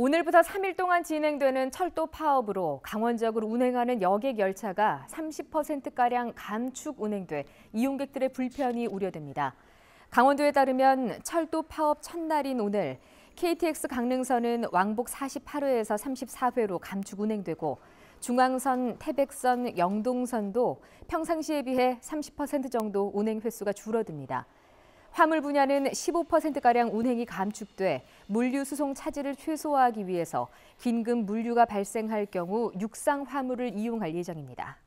오늘부터 3일 동안 진행되는 철도 파업으로 강원지역으로 운행하는 여객 열차가 30%가량 감축 운행돼 이용객들의 불편이 우려됩니다. 강원도에 따르면 철도 파업 첫날인 오늘 KTX 강릉선은 왕복 48회에서 34회로 감축 운행되고 중앙선, 태백선, 영동선도 평상시에 비해 30% 정도 운행 횟수가 줄어듭니다. 화물 분야는 15%가량 운행이 감축돼 물류 수송 차질을 최소화하기 위해서 긴급 물류가 발생할 경우 육상 화물을 이용할 예정입니다.